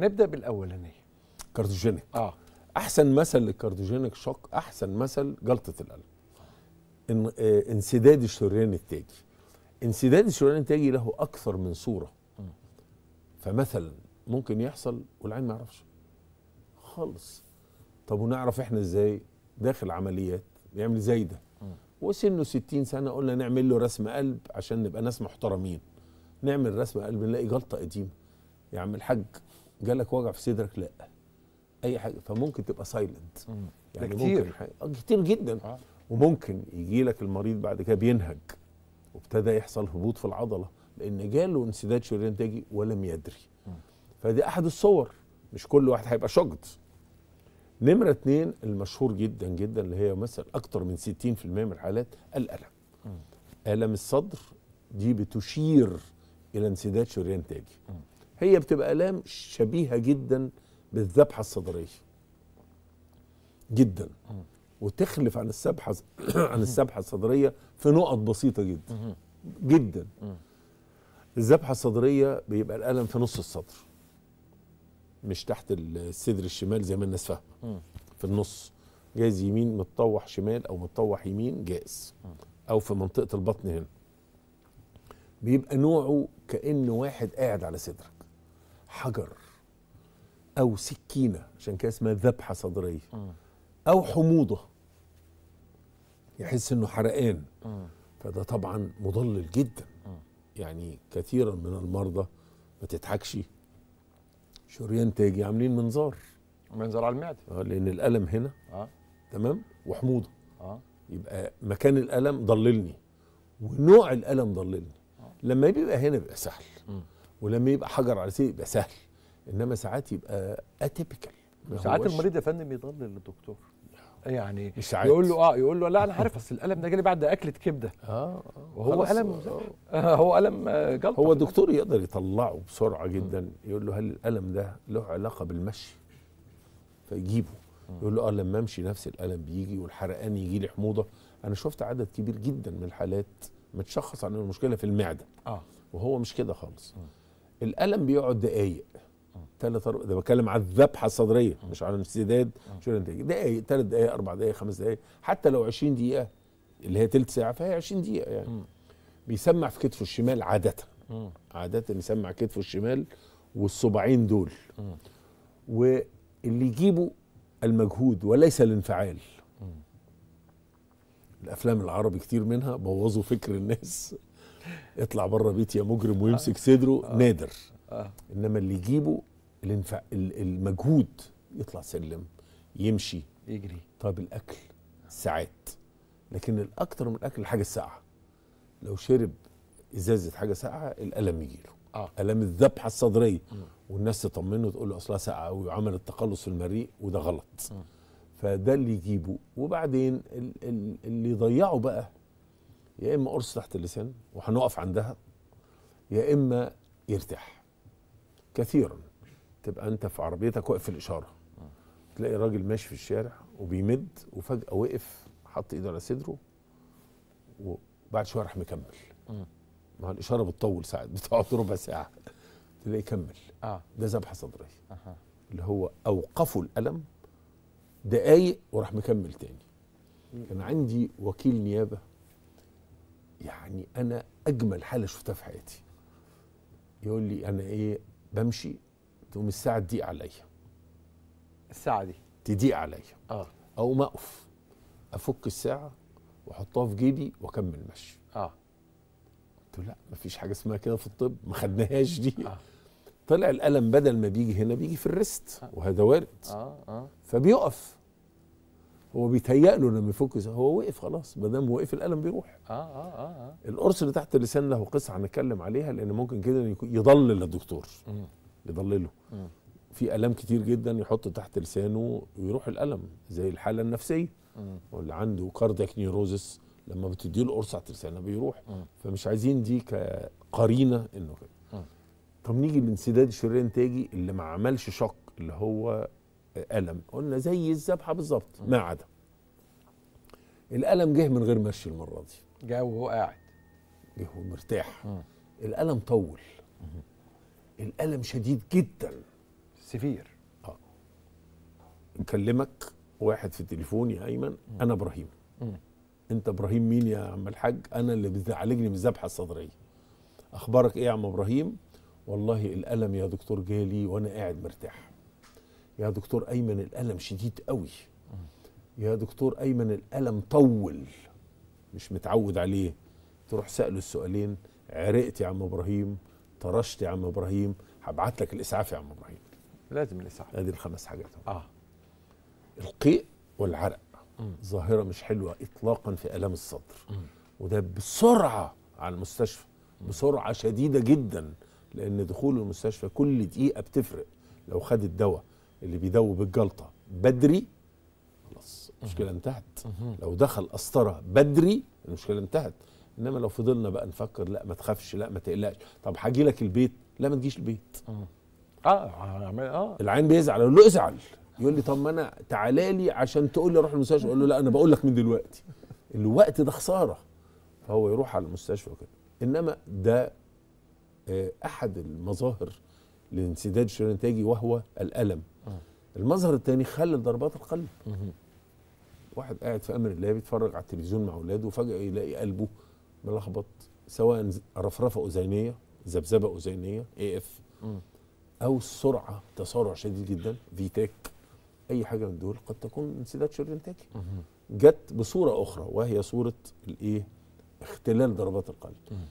نبدا بالاولانيه كارديوجينيك اه احسن مثل للكارديوجينيك شوك احسن مثل جلطه القلب إن آه، انسداد الشريان التاجي انسداد الشريان التاجي له اكثر من صوره فمثلا ممكن يحصل والعين ما يعرفش خالص طب ونعرف احنا ازاي داخل عمليات بيعمل زي ده وسنه 60 سنه قلنا نعمل له رسم قلب عشان نبقى ناس محترمين نعمل رسم قلب نلاقي جلطه قديمه يا عم الحاج جالك وجع في صدرك لا اي حاجه فممكن تبقى سايلنت يعني كتير ممكن آه، كتير جدا آه. وممكن يجي لك المريض بعد كده بينهج وابتدى يحصل هبوط في العضله لان جاله انسداد شريان تاجي ولم يدري فدي احد الصور مش كل واحد هيبقى شجد نمرة اتنين المشهور جدا جدا اللي هي مثلا أكتر من 60% من الحالات الألم ألم الصدر دي بتشير إلى انسداد شريان تاجي م. هي بتبقى الام شبيهه جدا بالذبحه الصدريه جدا وتخلف عن السبحه عن السبحه الصدريه في نقط بسيطه جدا جدا الذبحه الصدريه بيبقى الالم في نص الصدر مش تحت الصدر الشمال زي ما الناس فاهمه في النص جايز يمين متطوح شمال او متطوح يمين جائز او في منطقه البطن هنا بيبقى نوعه كانه واحد قاعد على صدرك حجر او سكينه عشان كده اسمها ذبحه صدريه او حموضه يحس انه حرقان فده طبعا مضلل جدا يعني كثيرا من المرضى ما تضحكش شريان تاجي عاملين منظار منظار على المعده اه لان الالم هنا اه تمام وحموضه اه يبقى مكان الالم ضللني ونوع الالم ضللني آه. لما بيبقى هنا بيبقى سهل ولما يبقى حجر على سيء يبقى سهل انما ساعات يبقى اتيبيكال ساعات المريض يا فندم يضل الدكتور يعني مش عارف. يقول له اه يقول له لا انا عارف اصل الالم ده جالي بعد اكله كبده اه, آه، وهو الم آه هو الم جلطه هو الدكتور يقدر يطلعه بسرعه جدا م. يقول له هل الالم ده له علاقه بالمشي فيجيبه م. يقول له اه لما امشي نفس الالم بيجي والحرقان يجي لي حموضه انا شفت عدد كبير جدا من الحالات متشخص عن المشكله في المعده اه وهو مش كده خالص م. الالم بيقعد دقايق ثلاث أربع ده بتكلم على الذبحه الصدريه مش على الانسداد مش دقايق ثلاث دقايق اربع دقايق خمس دقايق حتى لو 20 دقيقه اللي هي ثلث ساعه فهي 20 دقيقه يعني بيسمع في كتفه الشمال عاده عاده يسمع كتفه الشمال والصباعين دول واللي يجيبه المجهود وليس الانفعال الافلام العربي كتير منها بوظوا فكر الناس اطلع بره بيتي يا مجرم ويمسك آه. صدره آه. نادر آه. انما اللي يجيبه الانفع... المجهود يطلع سلم يمشي يجري طيب الاكل ساعات لكن الاكثر من الاكل الحاجه الساقعه لو شرب ازازه حاجه ساقعه الالم يجيله آه. الام الذبحه الصدريه والناس تطمنه تقول له اصلها ساقعه قوي وعمل التقلص في المريء وده غلط م. فده اللي يجيبه وبعدين اللي يضيعه بقى يا اما قرص تحت اللسان وهنقف عندها يا اما يرتاح كثيرا تبقى انت في عربيتك واقف في الاشاره تلاقي راجل ماشي في الشارع وبيمد وفجاه وقف حط ايده على صدره وبعد شويه راح مكمل ما الاشاره بتطول ساعات بتقعد ربع ساعه تلاقيه كمل آه. ده ذبح صدري آه. اللي هو اوقفوا الالم دقايق وراح مكمل تاني كان عندي وكيل نيابه يعني انا اجمل حاله شفتها في حياتي يقول لي انا ايه بمشي تقوم الساعه تضيق عليا الساعه دي تضيق عليا اه اقوم اقف افك الساعه واحطها في جيبي واكمل مشي اه قلت له لا مفيش حاجه اسمها كده في الطب ما خدناهاش دي آه. طلع الالم بدل ما بيجي هنا بيجي في الريست آه. وهذا وارد اه اه فبيقف هو بيتهيأ له لما يفك هو وقف خلاص ما دام وقف الالم بيروح آه،, اه اه اه القرص اللي تحت اللسان له قصه هنتكلم عليها لان ممكن كده يضلل الدكتور يضلله في الام كتير جدا يحط تحت لسانه ويروح الالم زي الحاله النفسيه واللي عنده كاردياك نيروزس لما بتدي له قرص تحت لسانه بيروح فمش عايزين دي كقرينه انه كده طب نيجي لانسداد الشريان تاجي اللي ما عملش شق اللي هو الم قلنا زي الذبحه بالظبط ما عدا الالم جه من غير مشي المره دي جه وهو قاعد جه ومرتاح مرتاح الالم طول الالم شديد جدا سفير اه كلمك واحد في التليفون يا ايمن م. انا ابراهيم انت ابراهيم مين يا عم الحاج انا اللي بتعالجني من الذبحه الصدريه اخبارك ايه يا عم ابراهيم والله الالم يا دكتور جالي وانا قاعد مرتاح يا دكتور ايمن الالم شديد قوي يا دكتور ايمن الالم طول مش متعود عليه تروح ساله السؤالين عرقت يا عم ابراهيم طرشت يا عم ابراهيم هبعت لك الاسعاف يا عم ابراهيم لازم الاسعاف ادي الخمس حاجات اه القيء والعرق ظاهره مش حلوه اطلاقا في الام الصدر م. وده بسرعه على المستشفى بسرعه شديده جدا لان دخول المستشفى كل دقيقه بتفرق لو خد الدواء اللي بيدوب الجلطه بدري خلاص المشكله انتهت لو دخل قسطره بدري المشكله انتهت انما لو فضلنا بقى نفكر لا ما تخافش لا ما تقلقش طب هاجي لك البيت لا ما تجيش البيت اه آه،, اه العين بيزعل اقول له ازعل يقول لي طب ما انا تعالى لي عشان تقول لي اروح المستشفى اقول له لا انا بقول لك من دلوقتي الوقت ده خساره فهو يروح على المستشفى وكده انما ده آه، احد المظاهر لانسداد الشريان التاجي وهو الألم آه. المظهر الثاني خلل ضربات القلب واحد قاعد في أمر الله بيتفرج على التلفزيون مع أولاده وفجأة يلاقي قلبه ملخبط سواء رفرفة أذينية ذبذبة أذينية اي اف أو السرعة تسارع شديد جدا فيتاك e أي حاجة من دول قد تكون انسداد شريان تاجي جت بصورة أخرى وهي صورة الإيه اختلال ضربات القلب